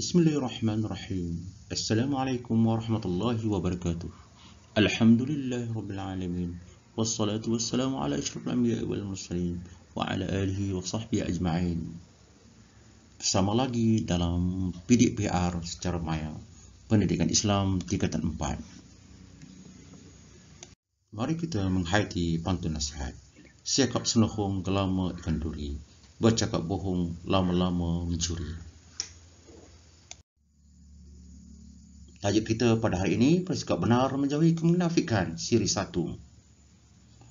Bismillahirrahmanirrahim. Assalamualaikum warahmatullahi wabarakatuh. Alhamdulillah rabbil alamin. Wassalatu wassalamu ala asyrafil anbiya'i wal mursalin wa ala alihi wa sahbihi ajma'in. Bersama lagi dalam PDPR secara maya Pendidikan Islam tingkatan 4. Mari kita menghayati pantun nasihat. Siakap senohong kelama ikan duri, bercakap bohong lama-lama mencuri. -lama Tajuk kita pada hari ini, bersikap benar menjauhi kemunafikan, siri satu.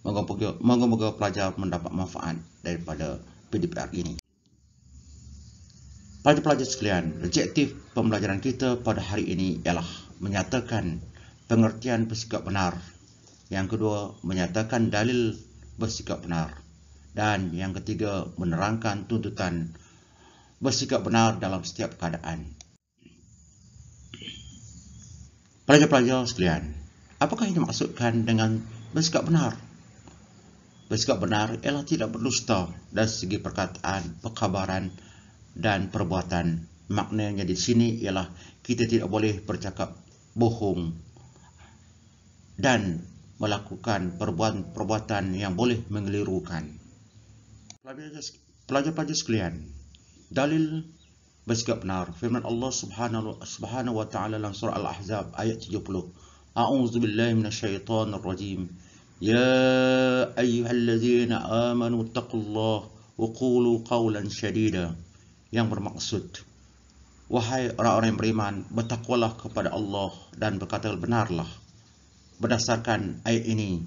Moga-moga pelajar mendapat manfaat daripada PDPR ini. Pada pelajar sekalian, objektif pembelajaran kita pada hari ini ialah menyatakan pengertian bersikap benar. Yang kedua, menyatakan dalil bersikap benar. Dan yang ketiga, menerangkan tuntutan bersikap benar dalam setiap keadaan. Pelajar-pelajar sekalian, apakah yang dimaksudkan dengan bersikap benar? Bersikap benar ialah tidak berdusta dari segi perkataan, perkabaran dan perbuatan. Maknanya di sini ialah kita tidak boleh bercakap bohong dan melakukan perbuatan-perbuatan yang boleh mengelirukan. Pelajar-pelajar sekalian, dalil bersikap benar. Firman Allah Subhanahu wa taala dalam surah Al-Ahzab ayat 70. A'udzu billahi minasyaitonir rajim. Ya ayyuhallazina amanu taqullaha wa qulu qawlan syadida. Yang bermaksud Wahai orang-orang yang beriman, bertakwalah kepada Allah dan berkata benarlah. Berdasarkan ayat ini,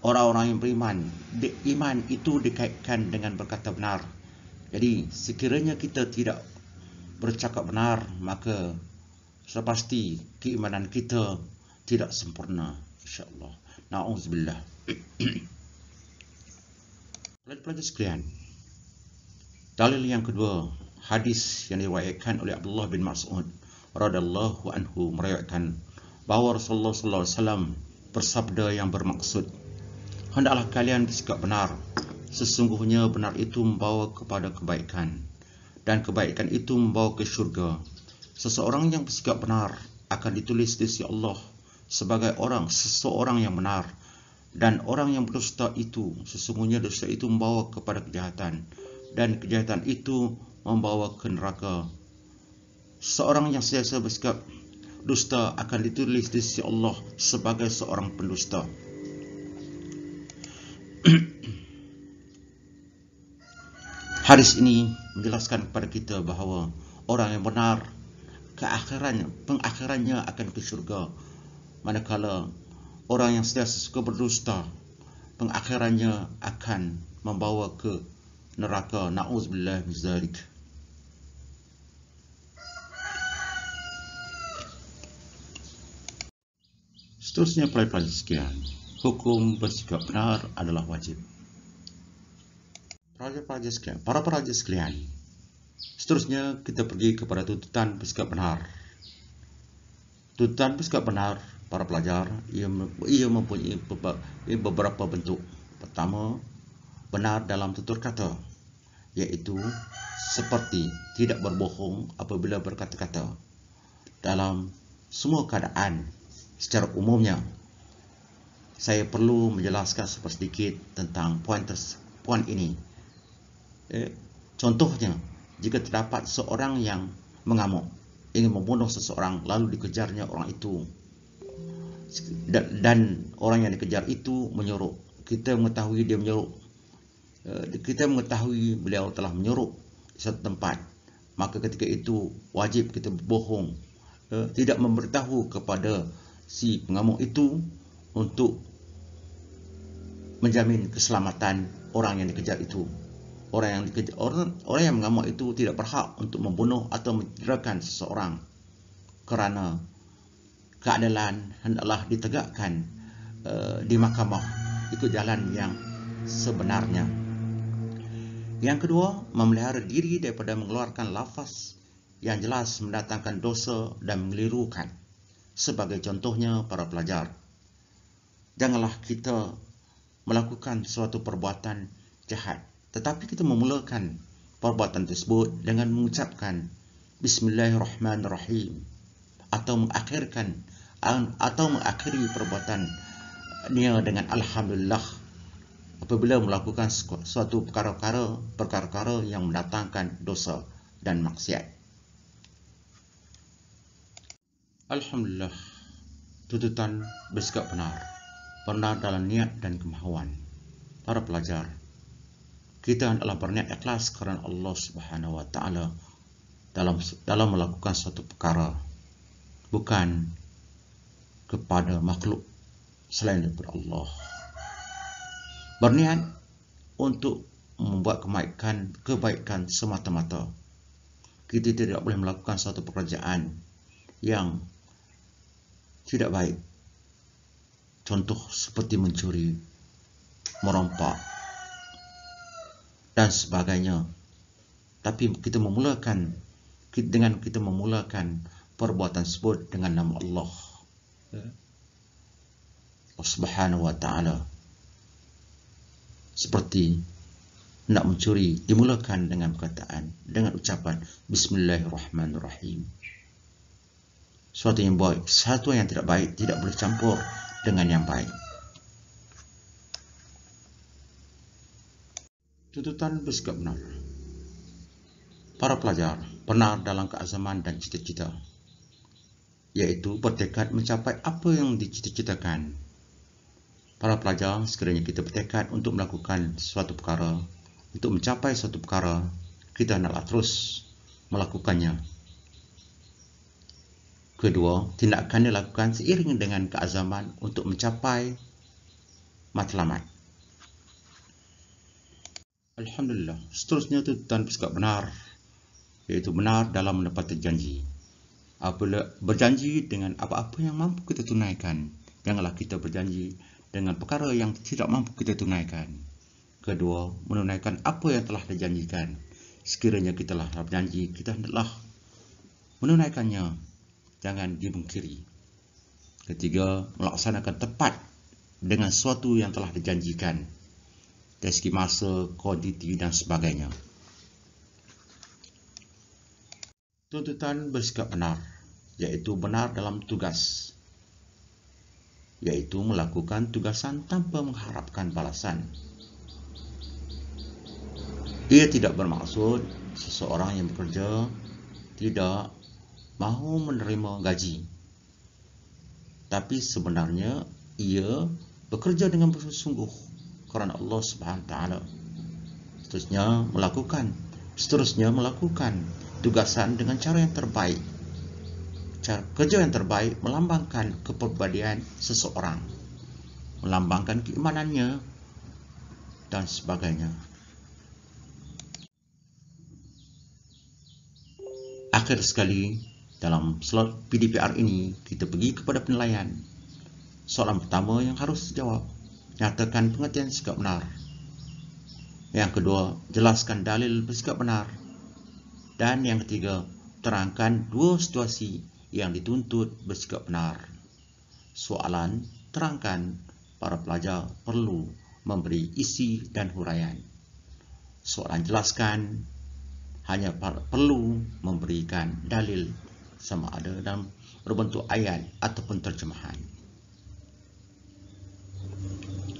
orang-orang yang beriman, iman itu dikaitkan dengan berkata benar. Jadi, sekiranya kita tidak bercakap benar, maka sudah pasti keimanan kita tidak sempurna. InsyaAllah. Na'udzubillah. Pelajar-pelajar sekalian, dalil yang kedua, hadis yang diriwayatkan oleh Abdullah bin Mas'ud radallahu anhu meriwayatkan bahawa Rasulullah sallallahu alaihi wasallam bersabda yang bermaksud hendaklah kalian bersikap benar sesungguhnya benar itu membawa kepada kebaikan dan kebaikan itu membawa ke syurga. Seseorang yang bersikap benar akan ditulis di sisi Allah sebagai orang seseorang yang benar dan orang yang berdusta itu sesungguhnya dosa itu membawa kepada kejahatan dan kejahatan itu membawa ke neraka. Seorang yang sentiasa bersikap dusta akan ditulis di sisi Allah sebagai seorang pendusta. Hadis ini menjelaskan kepada kita bahawa orang yang benar keakhirannya pengakhirannya akan ke syurga manakala orang yang sentiasa suka berdusta pengakhirannya akan membawa ke neraka naudzubillah mizalik Seterusnya pelan sekian Hukum bersikap benar adalah wajib raja-raja sekalian, para raja sekalian. Seterusnya kita pergi kepada tuntutan beskap benar. Tuntutan beskap benar para pelajar ia, ia mempunyai beberapa bentuk. Pertama, benar dalam tutur kata iaitu seperti tidak berbohong apabila berkata-kata dalam semua keadaan secara umumnya saya perlu menjelaskan sedikit tentang poin, poin ini Eh, contohnya, jika terdapat seorang yang mengamuk, ingin membunuh seseorang, lalu dikejarnya orang itu, dan, dan orang yang dikejar itu menyuruh, kita mengetahui dia menyuruh, eh, kita mengetahui beliau telah menyuruh di satu tempat, maka ketika itu wajib kita bohong, eh, tidak memberitahu kepada si pengamuk itu untuk menjamin keselamatan orang yang dikejar itu orang yang dikejar, orang, orang yang mengamuk itu tidak berhak untuk membunuh atau mencederakan seseorang kerana keadilan hendaklah ditegakkan uh, di mahkamah ikut jalan yang sebenarnya. Yang kedua, memelihara diri daripada mengeluarkan lafaz yang jelas mendatangkan dosa dan mengelirukan. Sebagai contohnya para pelajar, janganlah kita melakukan suatu perbuatan jahat tetapi kita memulakan perbuatan tersebut dengan mengucapkan Bismillahirrahmanirrahim atau mengakhirkan atau mengakhiri perbuatan dia dengan Alhamdulillah apabila melakukan suatu perkara-perkara perkara-perkara yang mendatangkan dosa dan maksiat. Alhamdulillah, tuntutan bersikap benar, benar dalam niat dan kemahuan. Para pelajar kita hendaklah berniat ikhlas kerana Allah Subhanahu wa taala dalam dalam melakukan satu perkara bukan kepada makhluk selain daripada Allah. Berniat untuk membuat kebaikan, kebaikan semata-mata. Kita tidak boleh melakukan satu pekerjaan yang tidak baik. Contoh seperti mencuri, merompak, dan sebagainya. Tapi kita memulakan dengan kita memulakan perbuatan tersebut dengan nama Allah. Ya. Allah Subhanahu wa taala. Seperti nak mencuri dimulakan dengan perkataan dengan ucapan bismillahirrahmanirrahim. Suatu yang baik, satu yang tidak baik tidak boleh campur dengan yang baik. Tuntutan bersikap benar Para pelajar benar dalam keazaman dan cita-cita Iaitu bertekad mencapai apa yang dicita-citakan Para pelajar sekiranya kita bertekad untuk melakukan suatu perkara Untuk mencapai suatu perkara Kita hendaklah terus melakukannya Kedua, tindakan dilakukan seiring dengan keazaman untuk mencapai matlamat. Alhamdulillah. Seterusnya itu tuan bersikap benar. Iaitu benar dalam mendapatkan janji. Apabila berjanji dengan apa-apa yang mampu kita tunaikan. Janganlah kita berjanji dengan perkara yang tidak mampu kita tunaikan. Kedua, menunaikan apa yang telah dijanjikan. Sekiranya kita telah berjanji, kita hendaklah menunaikannya. Jangan dibungkiri. Ketiga, melaksanakan tepat dengan suatu yang telah dijanjikan dari segi masa, kuantiti dan sebagainya. Tuntutan bersikap benar, iaitu benar dalam tugas, iaitu melakukan tugasan tanpa mengharapkan balasan. Ia tidak bermaksud seseorang yang bekerja tidak mahu menerima gaji. Tapi sebenarnya ia bekerja dengan bersungguh-sungguh kerana Allah Subhanahu taala. Seterusnya melakukan, seterusnya melakukan tugasan dengan cara yang terbaik. Cara kerja yang terbaik melambangkan kepribadian seseorang, melambangkan keimanannya dan sebagainya. Akhir sekali dalam slot PDPR ini kita pergi kepada penilaian. Soalan pertama yang harus dijawab, nyatakan pengertian sikap benar. Yang kedua, jelaskan dalil bersikap benar. Dan yang ketiga, terangkan dua situasi yang dituntut bersikap benar. Soalan, terangkan para pelajar perlu memberi isi dan huraian. Soalan jelaskan, hanya perlu memberikan dalil sama ada dalam berbentuk ayat ataupun terjemahan.